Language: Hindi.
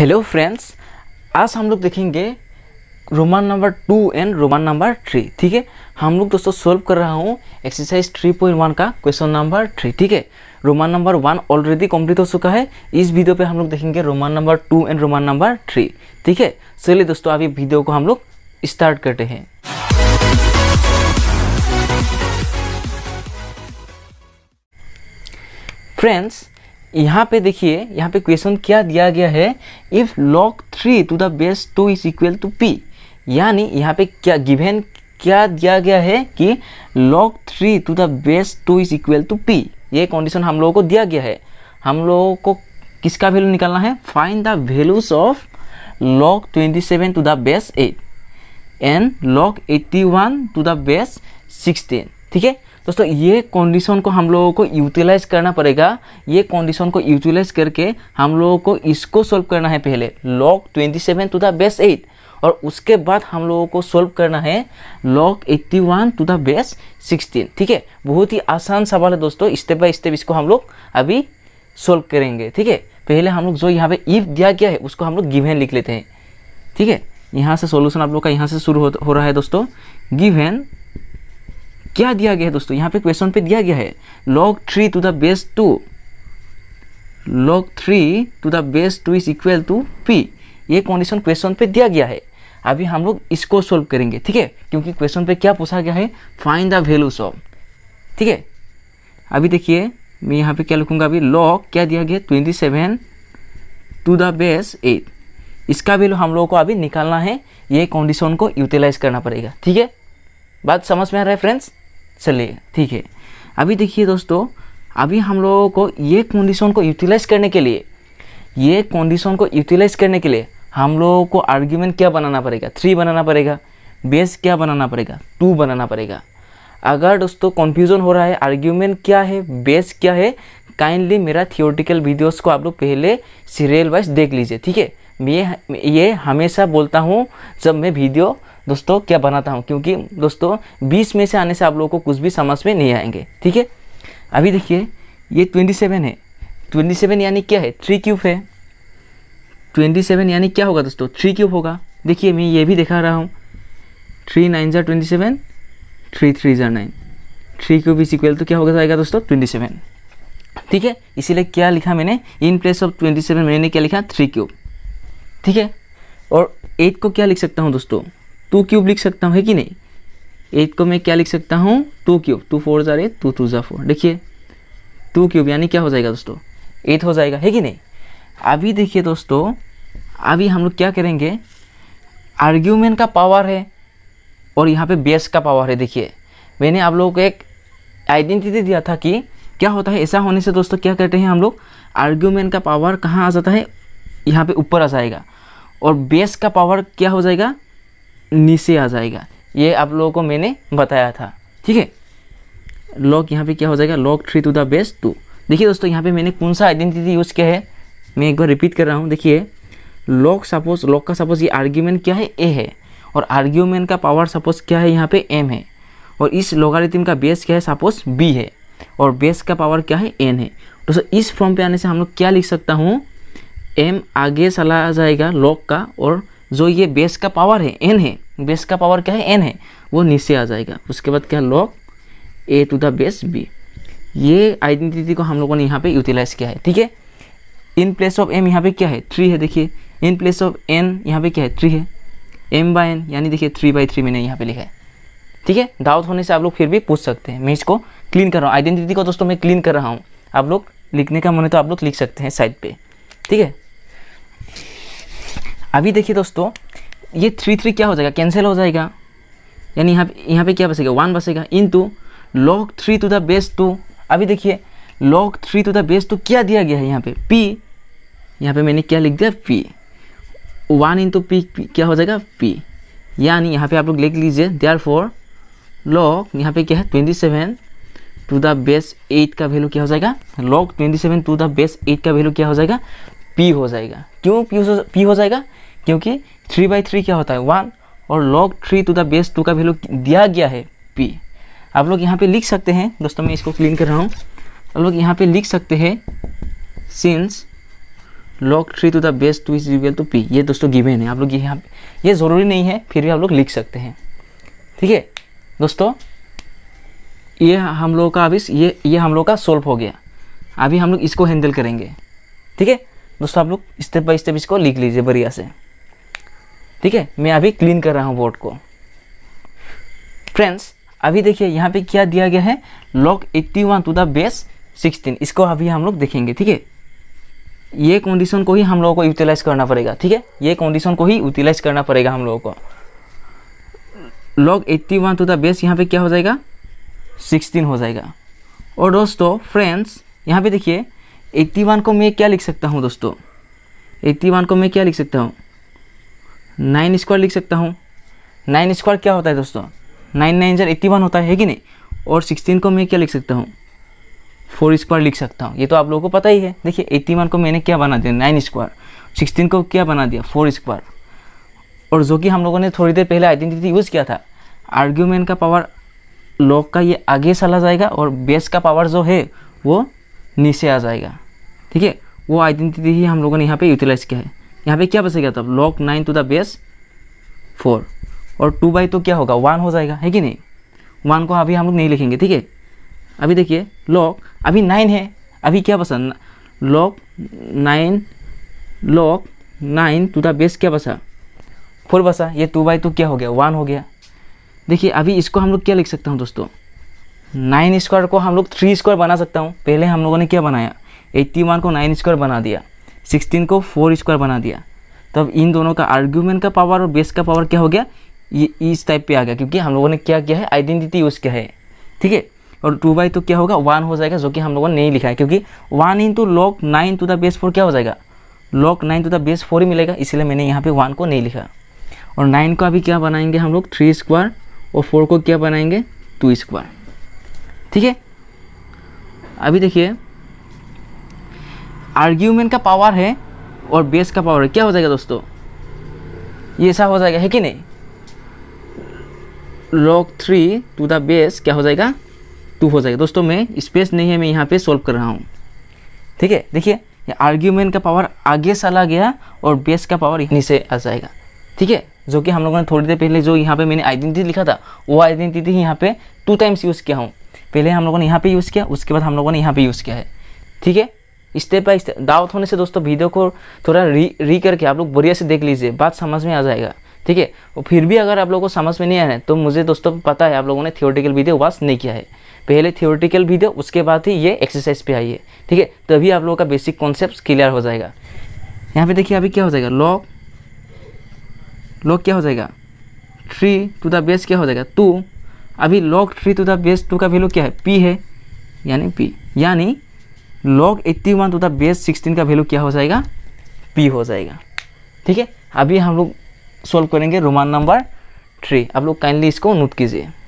हेलो फ्रेंड्स आज हम लोग देखेंगे roman number two and roman number three ठीक है हम लोग दोस्तों सॉल्व कर रहा हूँ एक्सरसाइज थ्री पॉइंट वन का क्वेश्चन नंबर थ्री ठीक है roman number one already complete हो चुका है इस वीडियो पे हम लोग देखेंगे roman number two and roman number three ठीक है चलिए दोस्तों अभी वीडियो को हम लोग स्टार्ट करते हैं फ्रेंड्स यहाँ पे देखिए यहाँ पे क्वेश्चन क्या दिया गया है if log three to the base two is equal to P यानी यहाँ पे क्या गिवेन क्या दिया गया है कि log three to the base two is equal to P ये कंडीशन हम लोगों को दिया गया है हम लोगों को किसका वैल्यू निकालना है find the values of twenty seven to the base eight and log eighty one to the base sixteen ठीक है दोस्तों ये कंडीशन को हम लोगों को यूटिलाइज करना पड़ेगा ये कंडीशन को यूटिलाइज करके हम लोगों को इसको सॉल्व करना है पहले log twenty seven to the base eight और उसके बाद हम लोगों को सोल्व करना है log 81 to the base sixteen ठीक है बहुत ही आसान सवाल है दोस्तों स्टेप बाय स्टेप इसको हम लोग अभी सोल्व करेंगे ठीक है पहले हम लोग जो यहाँ पे इफ दिया गया है उसको हम लोग गिवेन लिख लेते हैं ठीक है यहाँ से सोल्यूशन आप लोग का यहाँ से शुरू हो, हो रहा है दोस्तों गिवेन क्या दिया गया है दोस्तों यहाँ पे क्वेश्चन पे दिया गया है log three to the base two log three to the base two is equal to p ये कंडीशन क्वेश्चन पे दिया गया है अभी हम लोग इसको सोल्व करेंगे ठीक है क्योंकि क्वेश्चन पे क्या पूछा गया है फाइंड द वैल्यूज ऑफ ठीक है अभी देखिए मैं यहाँ पे क्या लिखूंगा अभी लॉग क्या दिया गया twenty seven to the base eight इसका वैल्यू हम लोगों को अभी निकालना है ये कंडीशन को यूटिलाइज करना पड़ेगा ठीक है बात समझ में आ रहा है फ्रेंड्स चलिए ठीक है अभी देखिए दोस्तों अभी हम लोगों को ये कंडीशन को यूटिलाइज करने के लिए ये कंडीशन को यूटिलाइज करने के लिए हम लोगों को आर्ग्यूमेंट क्या बनाना पड़ेगा थ्री बनाना पड़ेगा बेस क्या बनाना पड़ेगा टू बनाना पड़ेगा अगर दोस्तों कन्फ्यूज़न हो रहा है आर्ग्यूमेंट क्या है बेस क्या है काइंडली मेरा थियोटिकल वीडियोस को आप लोग पहले सीरियल वाइज देख लीजिए ठीक है मैं ये हमेशा बोलता हूँ जब मैं वीडियो दोस्तों क्या बनाता हूँ क्योंकि दोस्तों बीस में से आने से आप लोगों को कुछ भी समझ में नहीं आएंगे ठीक है अभी देखिए ये ट्वेंटी सेवन है ट्वेंटी सेवन यानी क्या है थ्री क्यूब है ट्वेंटी सेवन यानी क्या होगा दोस्तों थ्री क्यूब होगा देखिए मैं ये भी दिखा रहा हूँ थ्री नाइन ज़ार ट्वेंटी सेवन थ्री थ्री ज़ार nine three cube is equal तो क्या होगा जाएगा दोस्तों ट्वेंटी सेवन ठीक है इसीलिए क्या लिखा मैंने in place of twenty seven मैंने क्या लिखा थ्री क्यूब ठीक है और एट को क्या लिख सकता हूँ दोस्तों टू क्यूब लिख सकता हूँ है कि नहीं एट को मैं क्या लिख सकता हूँ टू क्यूब टू फोर ज़ार एट टू टू जार फोर देखिए टू क्यूब यानी क्या हो जाएगा दोस्तों एट हो जाएगा है कि नहीं अभी देखिए दोस्तों अभी हम लोग क्या करेंगे आर्ग्यूमेंट का पावर है और यहाँ पे बेस का पावर है देखिए मैंने आप लोगों को एक आइडेंटिटी दिया था कि क्या होता है ऐसा होने से दोस्तों क्या करते हैं हम लोग आर्ग्यूमेंट का पावर कहाँ आ जाता है यहाँ पे ऊपर आ जाएगा और बेस का पावर क्या हो जाएगा नीचे आ जाएगा ये आप लोगों को मैंने बताया था ठीक है लॉक यहाँ पे क्या हो जाएगा log three to the base two देखिए दोस्तों यहाँ पे मैंने कौन सा आइडेंटिटी यूज़ किया है मैं एक बार रिपीट कर रहा हूँ देखिए लॉक सपोज लॉक का सपोज ये आर्ग्यूमेंट क्या है ए है और आर्ग्यूमेंट का पावर सपोज क्या है यहाँ पे एम है और इस लोगारिथम का बेस क्या है सपोज बी है और बेस का पावर क्या है एन है दोस्तों इस फॉर्म पे आने से हम लोग क्या लिख सकता हूँ एम आगे चला जाएगा लॉक का और जो ये बेस का पावर है एन है बेस का पावर क्या है एन है वो नीचे आ जाएगा उसके बाद क्या log A to the base B ये आइडेंटिटी को हम लोगों ने यहाँ पे यूटिलाइज किया है ठीक है इन प्लेस ऑफ एम यहाँ पे क्या है थ्री है देखिए इन प्लेस ऑफ एन यहाँ पे क्या है थ्री है एम बाय एन यानी देखिए थ्री बाई थ्री मैंने यहाँ पे लिखा है ठीक है डाउट होने से आप लोग फिर भी पूछ सकते हैं मैं इसको क्लीन कर रहा हूँ आइडेंटिटी को दोस्तों मैं क्लीन कर रहा हूँ आप लोग लिखने का मन है तो आप लोग लिख सकते हैं साइड पर ठीक है अभी देखिए दोस्तों ये थ्री थ्री क्या हो जाएगा कैंसिल हो जाएगा यानी यहाँ पे यहाँ पे क्या बसेगा वन बसेगा in two log three to the base two अभी देखिए log three to the base two क्या दिया गया है यहाँ पे पी यहाँ पे मैंने क्या लिख दिया पी वन इंटू पी क्या हो जाएगा पी यानी यहाँ पे आप लोग लिख लीजिए देयर फोर लॉक यहाँ पे क्या है twenty seven to the base eight का वैल्यू क्या हो जाएगा log twenty seven to the base eight का वैल्यू क्या हो जाएगा पी हो जाएगा क्यों पी हो पी हो जाएगा क्योंकि थ्री बाई थ्री क्या होता है वन और log three to the base two का वैल्यू दिया गया है पी आप लोग यहाँ पे लिख सकते हैं दोस्तों मैं इसको क्लीन कर रहा हूँ आप लोग यहाँ पे लिख सकते हैं since log three to the base two is equal to P ये दोस्तों गिवेन है आप लोग यहाँ पे ये ज़रूरी नहीं है फिर भी आप लोग लिख सकते हैं ठीक है दोस्तों ये हम लोगों का अभी ये ये हम लोग का सोल्व हो गया अभी हम लोग इसको हैंडल करेंगे ठीक है दोस्तों आप लोग स्टेप बाय स्टेप इसको लिख लीजिए बढ़िया से ठीक है मैं अभी क्लीन कर रहा हूँ बोर्ड को फ्रेंड्स अभी देखिए यहाँ पे क्या दिया गया है लॉक 81 टू द बेस 16 इसको अभी हम लोग देखेंगे ठीक है ये कंडीशन को ही हम लोगों को यूटिलाइज करना पड़ेगा ठीक है ये कंडीशन को ही यूटिलाइज करना पड़ेगा हम लोगों को लॉग 81 टू द बेस यहाँ पे क्या हो जाएगा 16 हो जाएगा और दोस्तों फ्रेंड्स यहाँ पे देखिए एट्टी वन को मैं क्या लिख सकता हूँ दोस्तों एट्टी वन को मैं क्या लिख सकता हूँ नाइन स्क्वायर लिख सकता हूँ नाइन स्क्वायर क्या होता है दोस्तों नाइन नाइन जर एट्टी वन होता है कि नहीं और सिक्सटीन को मैं क्या लिख सकता हूँ फोर स्क्वायर लिख सकता हूँ ये तो आप लोगों को पता ही है देखिए एट्टी वन को मैंने क्या बना दिया नाइन स्क्वायर सिक्सटीन को क्या बना दिया फोर स्क्वायर और जो कि हम लोगों ने थोड़ी देर पहले आइडेंटिटी यूज़ किया था आर्ग्यूमेंट का पावर लॉग का ये आगे चला जाएगा और बेस का पावर जो है वो नीचे आ जाएगा ठीक है वो आइडेंटिटी ही हम लोगों ने यहाँ पे यूटिलाइज किया है यहाँ पे क्या बचेगा तब log nine to the base four और टू बाई तो क्या होगा वन हो जाएगा है कि नहीं वन को अभी हम लोग नहीं लिखेंगे ठीक है अभी देखिए लॉक अभी नाइन है अभी क्या बसा log nine log nine to the base क्या बसा फोर बसा ये टू बाई तो क्या हो गया वन हो गया देखिए अभी इसको हम लोग क्या लिख सकते हैं दोस्तों नाइन स्क्वायर को हम लोग थ्री स्क्वायर बना सकता हूँ पहले हम लोगों ने क्या बनाया एट्टी वन को नाइन स्क्वायर बना दिया सिक्सटीन को फोर स्क्वायर बना दिया तब इन दोनों का आर्ग्यूमेंट का पावर और बेस का पावर क्या हो गया ये इस टाइप पे आ गया क्योंकि हम लोगों ने क्या किया है आइडेंटिटी यूज़ किया है ठीक है और टू बाई तो क्या होगा वन हो जाएगा जो कि हम लोगों ने नहीं लिखा है क्योंकि one into log nine to the base four क्या हो जाएगा log nine to the base four ही मिलेगा इसलिए मैंने यहाँ पे वन को नहीं लिखा और नाइन को अभी क्या बनाएंगे हम लोग थ्री स्क्वायर और फोर को क्या बनाएंगे टू स्क्वायर ठीक है अभी देखिए आर्ग्यूमेंट का पावर है और बेस का पावर है क्या हो जाएगा दोस्तों ये ऐसा हो जाएगा है कि नहीं log three to the base क्या हो जाएगा टू हो जाएगा दोस्तों मैं स्पेस नहीं है मैं यहाँ पे सॉल्व कर रहा हूँ ठीक है देखिए आर्ग्यूमेंट का पावर आगे चला गया और बेस का पावर यहीं से आ जाएगा ठीक है जो कि हम लोगों ने थोड़ी देर पहले जो यहाँ पे मैंने आइडेंटिटी लिखा था वो आइडेंटिटी यहाँ पे टू टाइम्स यूज़ किया हूँ पहले हम लोगों ने यहाँ पे यूज़ किया उसके बाद हम लोगों ने यहाँ पे यूज़ किया है ठीक है स्टेप बाई स्टेप दावत होने से दोस्तों वीडियो को थोड़ा री री करके आप लोग बढ़िया से देख लीजिए बात समझ में आ जाएगा ठीक है और फिर भी अगर आप लोगों को समझ में नहीं आ रहा है तो मुझे दोस्तों पता है आप लोगों ने थियोरटिकल वीडियो वास नहीं किया है पहले थियोटिकल वीडियो उसके बाद ही ये एक्सरसाइज पर आई है ठीक है तभी आप लोगों का बेसिक कॉन्सेप्ट क्लियर हो जाएगा यहाँ पर देखिए अभी क्या हो जाएगा लॉक लॉक क्या हो जाएगा थ्री टू द बेस क्या हो जाएगा टू अभी log three to the base two का वैल्यू क्या है पी है यानी पी यानी log eighty one to the base sixteen का वैल्यू क्या हो जाएगा पी हो जाएगा ठीक है अभी हम लोग सॉल्व करेंगे रोमान नंबर थ्री आप लोग काइंडली इसको नोट कीजिए